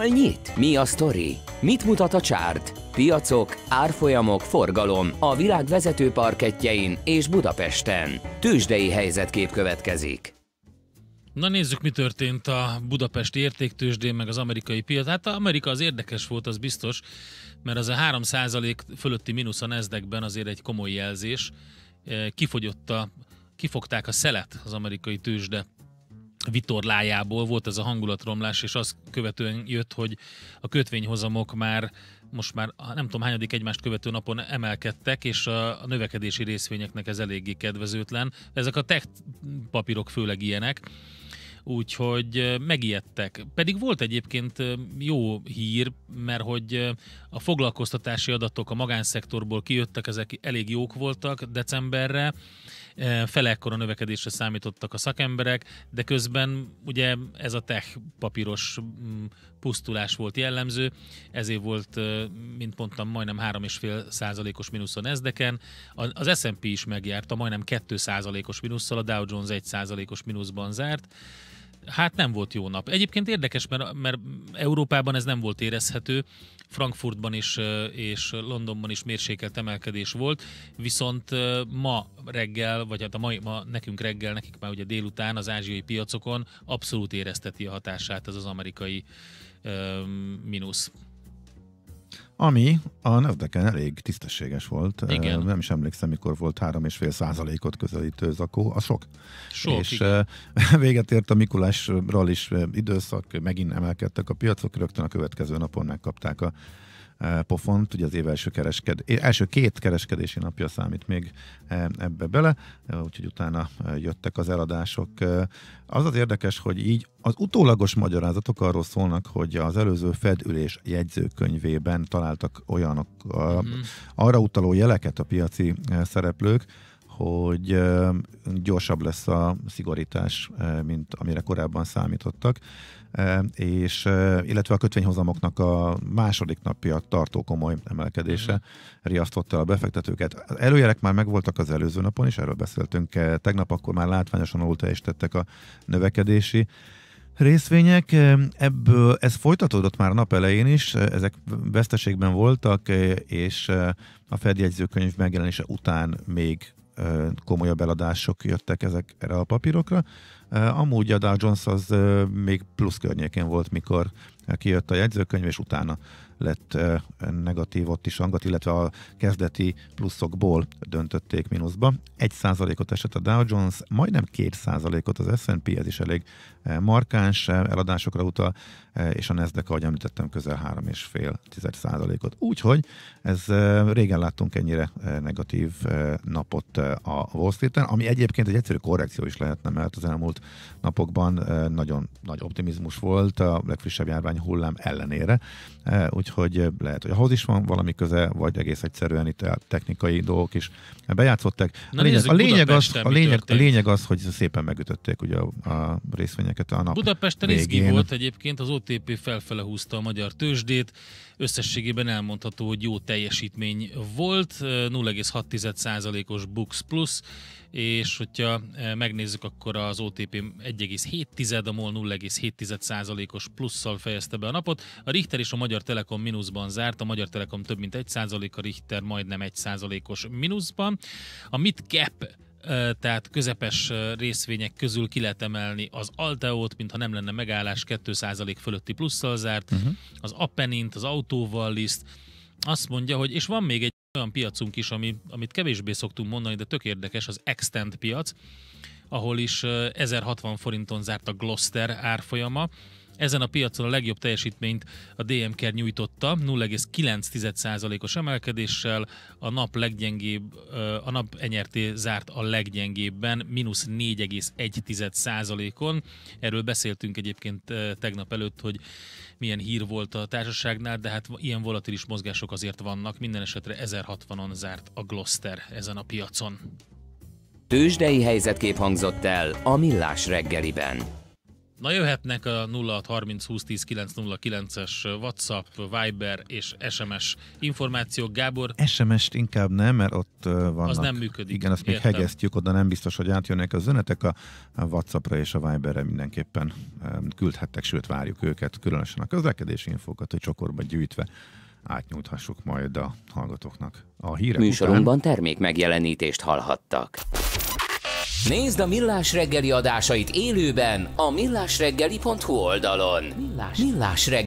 Hol nyit? Mi a sztori? Mit mutat a csárt? Piacok, árfolyamok, forgalom a világ vezető parketjein és Budapesten. Tősdei helyzetkép következik. Na nézzük, mi történt a budapesti értéktősdén, meg az amerikai piac. Hát Amerika az érdekes volt, az biztos, mert az a 3 fölötti mínusz a nezdekben azért egy komoly jelzés. E, kifogyott a, kifogták a szelet az amerikai tőzsde vitorlájából volt ez a hangulatromlás, és az követően jött, hogy a kötvényhozamok már most már nem tudom hányadik egymást követő napon emelkedtek, és a, növekedési részvényeknek ez eléggé kedvezőtlen. Ezek a tech papírok főleg ilyenek úgyhogy megijedtek. Pedig volt egyébként jó hír, mert hogy a foglalkoztatási adatok a magánszektorból kijöttek, ezek elég jók voltak decemberre, Eh, felekkora növekedésre számítottak a szakemberek, de közben ugye ez a tech papíros mm, pusztulás volt jellemző, ezért volt, eh, mint mondtam, majdnem 3,5 százalékos mínusz a Nasdaq-en. Az S&P is megjárta majdnem 2 százalékos mínusszal, a Dow Jones 1 százalékos mínuszban zárt. Hát nem volt jó nap. Egyébként érdekes, mert, mert Európában ez nem volt érezhető, Frankfurtban is és Londonban is mérsékelt emelkedés volt, viszont ma reggel, vagy hát a mai, ma nekünk reggel, nekik már ugye délután az ázsiai piacokon abszolút érezteti a hatását ez az amerikai mínusz. Ami a nevdeken elég tisztességes volt. Igen. Nem is emlékszem, mikor volt 3,5 százalékot közelítő zakó. a sok. Sok, És igen. véget ért a Mikulásról is időszak, megint emelkedtek a piacok, rögtön a következő napon megkapták a pofont, ugye az év első, keresked, első két kereskedési napja számít még ebbe bele, úgyhogy utána jöttek az eladások. Az az érdekes, hogy így az utólagos magyarázatok arról szólnak, hogy az előző fedülés jegyzőkönyvében találtak olyanok, mm-hmm. arra utaló jeleket a piaci szereplők, hogy gyorsabb lesz a szigorítás, mint amire korábban számítottak, és illetve a kötvényhozamoknak a második napja tartó komoly emelkedése mhm. riasztotta a befektetőket. Az előjelek már megvoltak az előző napon is, erről beszéltünk tegnap, akkor már látványosan is tettek a növekedési részvények, ebből ez folytatódott már nap elején is, ezek veszteségben voltak, és a fedjegyzőkönyv megjelenése után még komolyabb eladások jöttek ezek erre a papírokra. Amúgy a Dow Jones az még plusz környékén volt, mikor kijött a jegyzőkönyv, és utána lett negatív ott is angat, illetve a kezdeti pluszokból döntötték mínuszba. 1%-ot esett a Dow Jones, majdnem 2%-ot az S&P, ez is elég markáns eladásokra utal, és a Nasdaq, ahogy említettem, közel 3,5%-ot. Úgyhogy ez régen láttunk ennyire negatív napot a Wall Street-en, ami egyébként egy egyszerű korrekció is lehetne, mert az elmúlt napokban nagyon nagy optimizmus volt a legfrissebb járvány hullám ellenére, úgyhogy úgyhogy lehet, hogy ahhoz is van valami köze, vagy egész egyszerűen itt technikai dolgok is bejátszottak. Na a lényeg, nézzük, a, lényeg az, a, lényeg, a lényeg az, hogy szépen megütötték ugye a, a részvényeket a nap Budapesten végén. volt egyébként, az OTP felfele húzta a magyar tőzsdét, összességében elmondható, hogy jó teljesítmény volt, 0,6%-os Bux Plus, és hogyha megnézzük, akkor az OTP 1,7, a MOL 0,7%-os plusszal fejezte be a napot, a Richter és a Magyar Telekom Telekom mínuszban zárt, a Magyar Telekom több mint 1%, a Richter majdnem 1%-os mínuszban. A Midcap tehát közepes részvények közül ki lehet emelni az Alteót, mintha nem lenne megállás, 2% fölötti plusszal zárt, uh-huh. az Appenint, az Autovalliszt, azt mondja, hogy, és van még egy olyan piacunk is, ami, amit kevésbé szoktunk mondani, de tök érdekes, az Extend piac, ahol is 1060 forinton zárt a Gloster árfolyama, ezen a piacon a legjobb teljesítményt a DMK nyújtotta, 0,9%-os emelkedéssel, a nap leggyengébb, a nap NRT zárt a leggyengébben, mínusz 4,1%-on. Erről beszéltünk egyébként tegnap előtt, hogy milyen hír volt a társaságnál, de hát ilyen volatilis mozgások azért vannak. Minden esetre 1060-on zárt a Gloster ezen a piacon. Tőzsdei helyzetkép hangzott el a Millás reggeliben. Na jöhetnek a 0630 es WhatsApp, Viber és SMS információk. Gábor? SMS-t inkább nem, mert ott vannak. Az nem működik. Igen, azt még értem. hegesztjük, oda nem biztos, hogy átjönnek az üzenetek. A WhatsAppra és a Viberre mindenképpen küldhettek, sőt várjuk őket, különösen a közlekedési infókat, hogy csokorba gyűjtve átnyújthassuk majd a hallgatóknak. A hírek Műsorunkban után... termék megjelenítést hallhattak. Nézd a Millás reggeli adásait élőben a millásreggeli.hu oldalon. Millás, Millás reggeli.